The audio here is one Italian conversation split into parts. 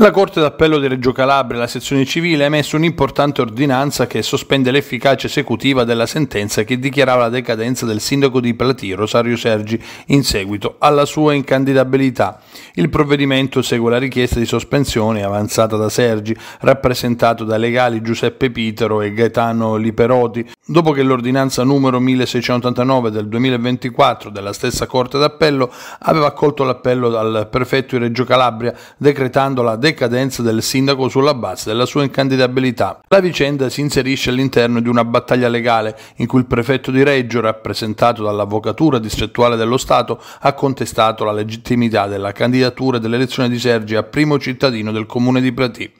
La Corte d'Appello di Reggio Calabria, la sezione civile, ha emesso un'importante ordinanza che sospende l'efficacia esecutiva della sentenza che dichiarava la decadenza del sindaco di Platì, Rosario Sergi, in seguito alla sua incandidabilità. Il provvedimento segue la richiesta di sospensione avanzata da Sergi, rappresentato dai legali Giuseppe Pitero e Gaetano Liperoti, Dopo che l'ordinanza numero 1689 del 2024 della stessa Corte d'Appello aveva accolto l'appello dal prefetto di Reggio Calabria decretando la decadenza del sindaco sulla base della sua incandidabilità, la vicenda si inserisce all'interno di una battaglia legale in cui il prefetto di Reggio, rappresentato dall'avvocatura distrettuale dello Stato, ha contestato la legittimità della candidatura e dell'elezione di Sergi a primo cittadino del comune di Pratì.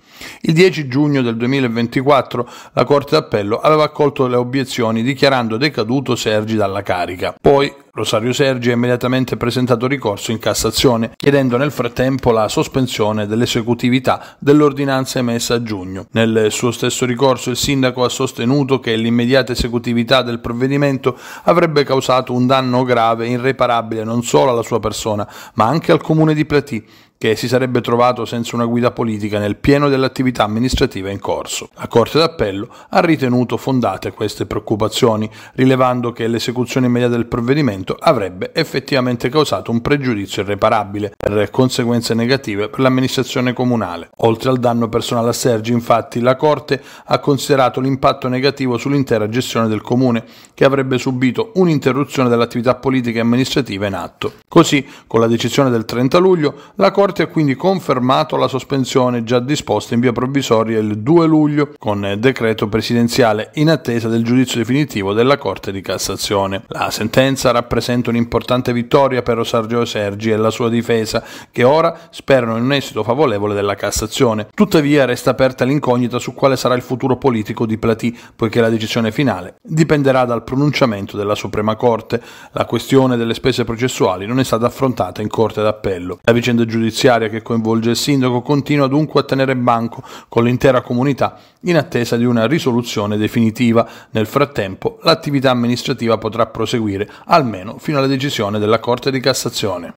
Il 10 giugno del 2024 la Corte d'Appello aveva accolto le obiezioni dichiarando decaduto Sergi dalla carica. Poi Rosario Sergi ha immediatamente presentato ricorso in Cassazione, chiedendo nel frattempo la sospensione dell'esecutività dell'ordinanza emessa a giugno. Nel suo stesso ricorso il sindaco ha sostenuto che l'immediata esecutività del provvedimento avrebbe causato un danno grave e irreparabile non solo alla sua persona, ma anche al comune di Platì, che si sarebbe trovato senza una guida politica nel pieno dell'attività amministrativa in corso. La Corte d'Appello ha ritenuto fondate queste preoccupazioni, rilevando che l'esecuzione immediata del provvedimento provvedimento avrebbe effettivamente causato un pregiudizio irreparabile per conseguenze negative per l'amministrazione comunale. Oltre al danno personale a Sergi, infatti, la Corte ha considerato l'impatto negativo sull'intera gestione del comune, che avrebbe subito un'interruzione dell'attività politica e amministrativa in atto. Così, con la decisione del 30 luglio, la Corte ha quindi confermato la sospensione già disposta in via provvisoria il 2 luglio con decreto presidenziale in attesa del giudizio definitivo della Corte di Cassazione. La sentenza rappresenta rappresenta un'importante vittoria per Osargio Sergi e la sua difesa, che ora sperano in un esito favorevole della Cassazione. Tuttavia resta aperta l'incognita su quale sarà il futuro politico di Platì, poiché la decisione finale dipenderà dal pronunciamento della Suprema Corte. La questione delle spese processuali non è stata affrontata in Corte d'Appello. La vicenda giudiziaria che coinvolge il sindaco continua dunque a tenere banco con l'intera comunità in attesa di una risoluzione definitiva. Nel frattempo l'attività amministrativa potrà proseguire almeno fino alla decisione della Corte di Cassazione.